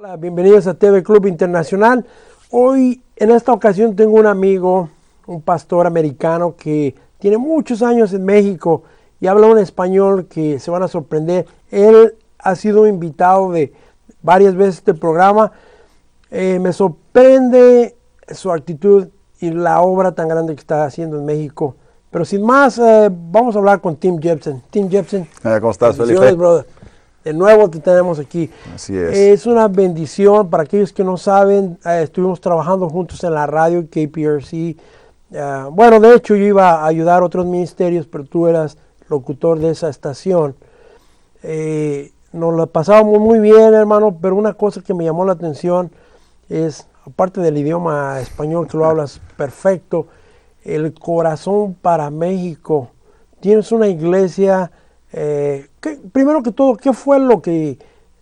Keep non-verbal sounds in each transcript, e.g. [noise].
Hola, bienvenidos a TV Club Internacional. Hoy, en esta ocasión, tengo un amigo, un pastor americano que tiene muchos años en México y habla un español que se van a sorprender. Él ha sido invitado de varias veces este programa. Eh, me sorprende su actitud y la obra tan grande que está haciendo en México. Pero sin más, eh, vamos a hablar con Tim Jepsen. Tim Jepsen. Eh, ¿Cómo estás, Felipe? Brother. De nuevo te tenemos aquí. Así es. Es una bendición para aquellos que no saben. Eh, estuvimos trabajando juntos en la radio KPRC. Eh, bueno, de hecho yo iba a ayudar a otros ministerios, pero tú eras locutor de esa estación. Eh, nos lo pasábamos muy bien, hermano, pero una cosa que me llamó la atención es, aparte del idioma español que lo hablas perfecto, el corazón para México. Tienes una iglesia primero que todo, ¿qué fue lo que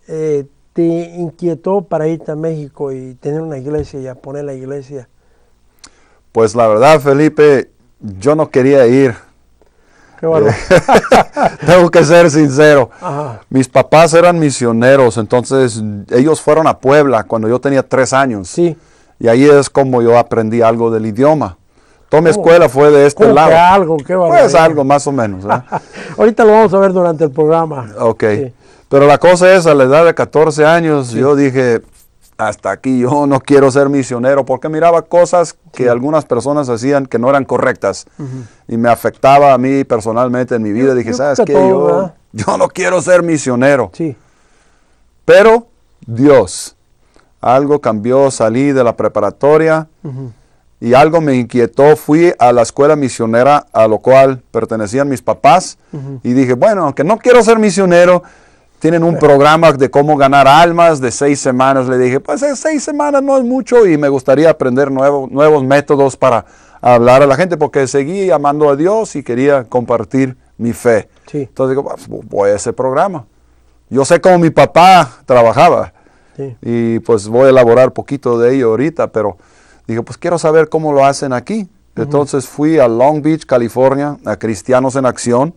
eh, te inquietó para irte a México y tener una iglesia y a poner la iglesia? Pues la verdad, Felipe, yo no quería ir. [laughs] Tengo que ser sincero. Mis papás eran misioneros, entonces ellos fueron a Puebla cuando yo tenía tres años. Sí. Y ahí es como yo aprendí algo del idioma mi Escuela fue de este lado. Que algo, qué Pues algo, más o menos. ¿eh? [laughs] Ahorita lo vamos a ver durante el programa. Ok. Pero la cosa es, a la edad de 14 años, yo dije, hasta aquí yo no quiero ser misionero, porque miraba cosas que algunas personas hacían que no eran correctas. Y me afectaba a mí personalmente en mi vida. dije, ¿sabes qué? yo, no quiero ser misionero. Sí. Pero Dios. Algo cambió, salí de la preparatoria y algo me inquietó, fui a la escuela misionera a lo cual pertenecían mis papás y dije, bueno, aunque no quiero ser misionero, tienen un programa de cómo ganar almas de seis semanas. Le dije, pues eh, seis semanas no es mucho y me gustaría aprender nuevos métodos para hablar a la gente porque seguí amando a Dios y quería compartir mi fe. Entonces digo, pues, voy a ese programa. Yo sé cómo mi papá trabajaba y pues voy a elaborar poquito de ello ahorita, pero... Dije, pues quiero saber cómo lo hacen aquí. Entonces fui a Long Beach, California, a Cristianos en Acción.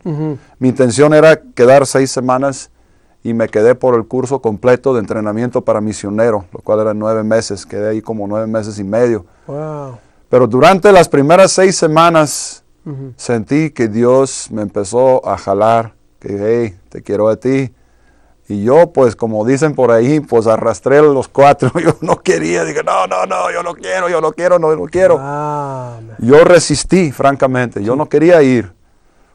Mi intención era quedar seis semanas y me quedé por el curso completo de entrenamiento para misionero, lo cual era nueve meses. Quedé ahí como nueve meses y medio. Pero durante las primeras seis semanas sentí que Dios me empezó a jalar, que hey, te quiero a ti, y yo, pues, como dicen por ahí, pues arrastré los cuatro. [laughs] Yo no quería, dije, no, no, no, yo no quiero, yo no quiero, no, no quiero. yo resistí, francamente, yo no quería ir.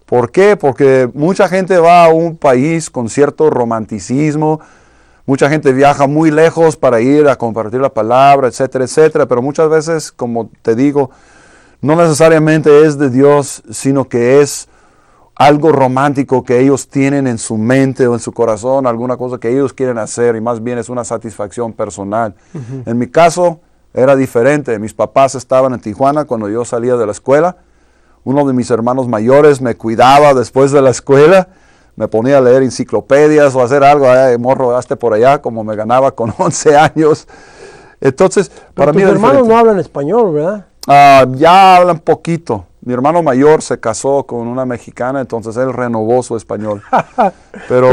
¿Por qué? Porque mucha gente va a un país con cierto romanticismo, mucha gente viaja muy lejos para ir a compartir la palabra, etcétera, etcétera, pero muchas veces, como te digo, no necesariamente es de Dios, sino que es algo romántico que ellos tienen en su mente o en su corazón, alguna cosa que ellos quieren hacer y más bien es una satisfacción personal. En mi caso era diferente. Mis papás estaban en Tijuana cuando yo salía de la escuela. Uno de mis hermanos mayores me cuidaba después de la escuela. Me ponía a leer enciclopedias o hacer algo, de morro, hazte por allá, como me ganaba con 11 [laughs] años. Entonces, para mí... Tus hermanos no hablan español, ¿verdad? Ah, ya hablan poquito mi hermano mayor se casó con una mexicana, entonces él renovó su español. [laughs] Pero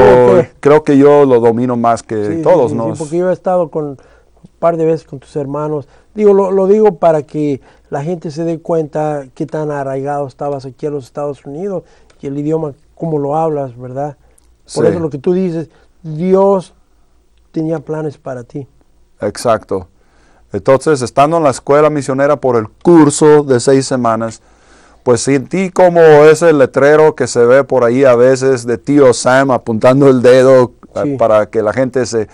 creo que, yo lo domino más que todos, ¿no? Sí, porque yo he estado con un par de veces con tus hermanos. Digo, lo, lo, digo para que la gente se dé cuenta qué tan arraigado estabas aquí en los Estados Unidos y el idioma, cómo lo hablas, ¿verdad? Por eso lo que tú dices, Dios tenía planes para ti. Exacto. Entonces, estando en la escuela misionera por el curso de seis semanas, pues sentí como ese letrero que se ve por ahí a veces de tío Sam apuntando el dedo eh, para que la gente se,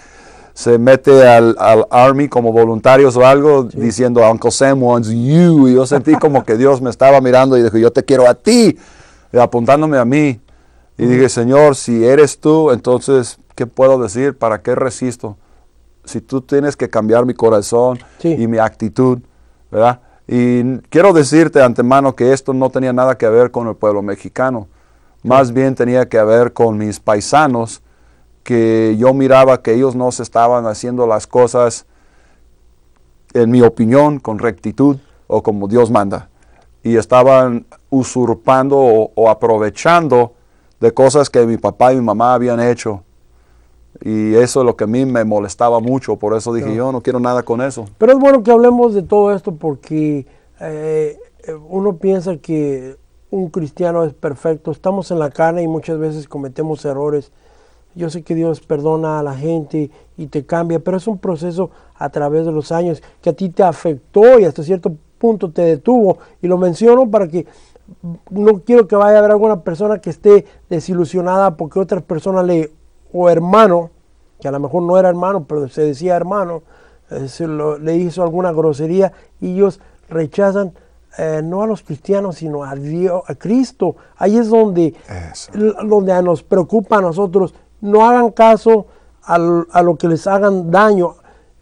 mete al, al, Army como voluntarios o algo diciendo, Uncle Sam wants you. Y yo sentí como que Dios me estaba mirando y dijo, yo te quiero a ti, apuntándome a mí. Y dije, Señor, si eres tú, entonces, ¿qué puedo decir? ¿Para qué resisto? Si tú tienes que cambiar mi corazón y mi actitud, ¿verdad? Y quiero decirte antemano que esto no tenía nada que ver con el pueblo mexicano, más bien tenía que ver con mis paisanos, que yo miraba que ellos no se estaban haciendo las cosas, en mi opinión, con rectitud o como Dios manda. Y estaban usurpando o aprovechando de cosas que mi papá y mi mamá habían hecho y eso es lo que a mí me molestaba mucho, por eso dije yo no quiero nada con eso. Pero es bueno que hablemos de todo esto porque eh, eh, uno piensa que un cristiano es perfecto, estamos en la carne y muchas veces cometemos errores. Yo sé que Dios perdona a la gente y te cambia, pero es un proceso a través de los años que a ti te afectó y hasta cierto punto te detuvo. Y lo menciono para que no quiero que vaya a haber alguna persona que esté desilusionada porque otras personas le o hermano, que a lo mejor no era hermano, pero se decía hermano, eh, se le hizo alguna grosería y ellos rechazan eh, no a los cristianos, sino a Dios, a Cristo. Ahí es donde, donde nos preocupa a nosotros. No hagan caso a lo que les hagan daño,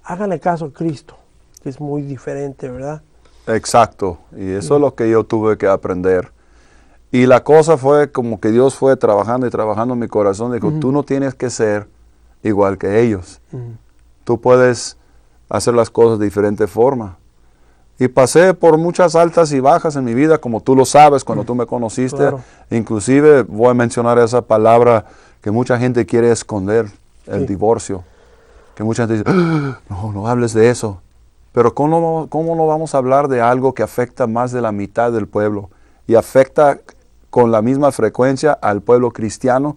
háganle caso a Cristo, que es muy diferente, ¿verdad? Exacto, y eso es lo que yo tuve que aprender y la cosa fue como que Dios fue trabajando y trabajando en mi corazón. Dijo, tú no tienes que ser igual que ellos. Tú puedes hacer las cosas de diferente forma. Y pasé por muchas altas y bajas en mi vida, como tú lo sabes cuando tú me conociste. Inclusive voy a mencionar esa palabra que mucha gente quiere esconder, el divorcio. Que mucha gente dice, ah, no, no hables de eso. Pero ¿cómo, ¿cómo no vamos a hablar de algo que afecta más de la mitad del pueblo? Y afecta con la misma frecuencia al pueblo cristiano.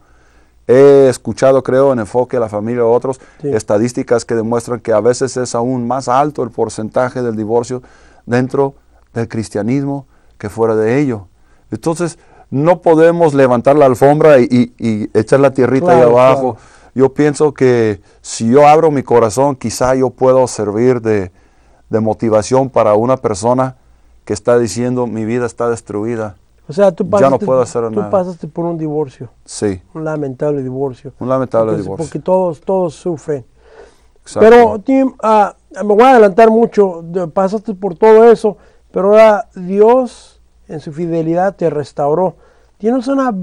He escuchado, creo, en enfoque a la familia o otros, estadísticas que demuestran que a veces es aún más alto el porcentaje del divorcio dentro del cristianismo que fuera de ello. Entonces, no podemos levantar la alfombra y, echar la tierrita ahí abajo. Yo pienso que si yo abro mi corazón, quizá yo puedo servir de, de motivación para una persona que está diciendo mi vida está destruida o sea, tú pasaste, no puedo hacer tú pasaste por un divorcio. Sí. Un lamentable divorcio. Un lamentable divorcio. Porque todos, todos sufren. Exacto. Pero, Tim, ah, me voy a adelantar mucho. Pasaste por todo eso, pero ahora Dios, en su fidelidad, te restauró. Tienes una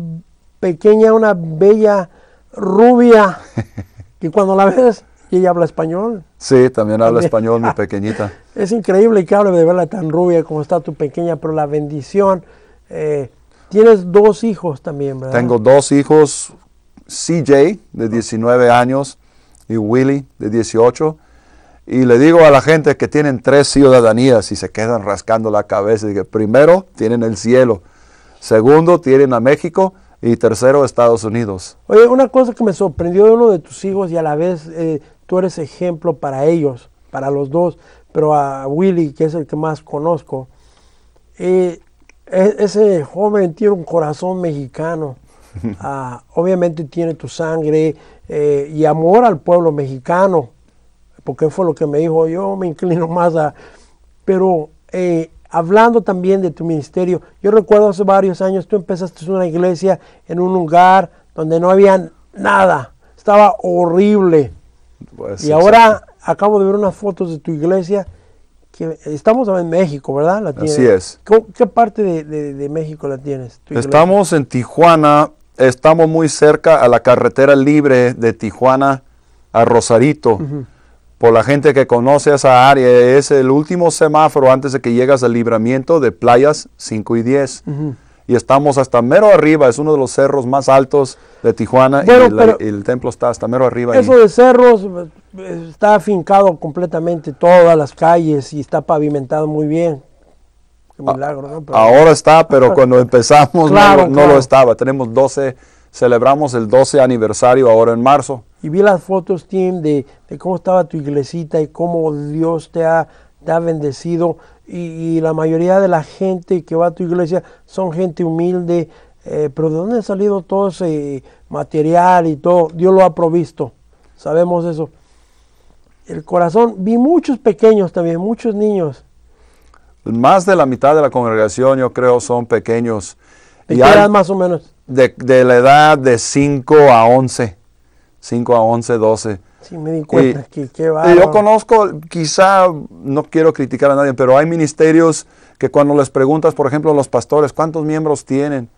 pequeña, una bella rubia, [laughs] que cuando la ves, ella habla español. Sí, también habla español, mi [laughs] pequeñita. Es increíble que hable de verla tan rubia como está tu pequeña, pero la bendición eh, tienes dos hijos también, Tengo dos hijos, CJ de 19 años y Willy de 18. Y le digo a la gente que tienen tres ciudadanías y se quedan rascando la cabeza. primero tienen el cielo, segundo tienen a México y tercero Estados Unidos. Oye, una cosa que me sorprendió de uno de tus hijos y a la vez eh, tú eres ejemplo para ellos, para los dos, pero a Willy, que es el que más conozco, eh, e, ese joven tiene un corazón mexicano. [laughs] Ah, obviamente tiene tu sangre eh, y amor al pueblo mexicano, porque fue lo que me dijo, yo me inclino más a... Pero eh, hablando también de tu ministerio, yo recuerdo hace varios años tú empezaste una iglesia en un lugar donde no había nada, estaba horrible. Pues, y ahora acabo de ver unas fotos de tu iglesia estamos en México, ¿verdad? Así es. ¿Qué, parte de, México la tienes? Estamos en Tijuana, estamos muy cerca a la carretera libre de Tijuana a Rosarito. Por la gente que conoce esa área, es el último semáforo antes de que llegas al libramiento de playas 5 y 10 y estamos hasta mero arriba, es uno de los cerros más altos de Tijuana y, el templo está hasta mero arriba. Eso de cerros está afincado completamente todas las calles y está pavimentado muy bien. Ah, milagro, ¿no? Ahora está, pero [laughs] cuando empezamos no, lo estaba. Tenemos 12, celebramos el 12 aniversario ahora en marzo. Y vi las fotos, Tim, de, de cómo estaba tu iglesita y cómo Dios te ha, te ha bendecido y, la mayoría de la gente que va a tu iglesia son gente humilde, eh, pero ¿de dónde ha salido todo ese material y todo? Dios lo ha provisto, sabemos eso. El corazón, vi muchos pequeños también, muchos niños. Más de la mitad de la congregación, yo creo, son pequeños. ¿De y qué edad más o menos? De, de, la edad de 5 a 11, 5 a 11, 12. Y me di eh, que, eh, Yo conozco, quizá, no quiero criticar a nadie, pero hay ministerios que cuando les preguntas, por ejemplo, a los pastores, ¿cuántos miembros tienen?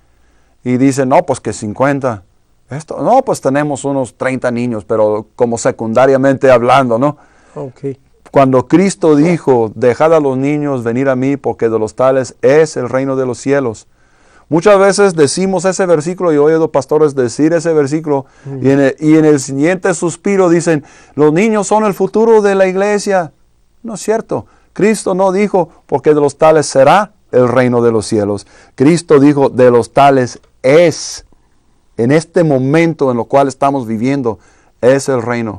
Y dicen, no, pues que 50. Esto, no, pues tenemos unos 30 niños, pero como secundariamente hablando, ¿no? Cuando Cristo dijo, dejad a los niños venir a mí, porque de los tales es el reino de los cielos. Muchas veces decimos ese versículo, y he oído pastores decir ese versículo, y en el siguiente suspiro dicen, los niños son el futuro de la iglesia. No es cierto. Cristo no dijo, porque de los tales será el reino de los cielos. Cristo dijo, de los tales es. En este momento en lo cual estamos viviendo, es el reino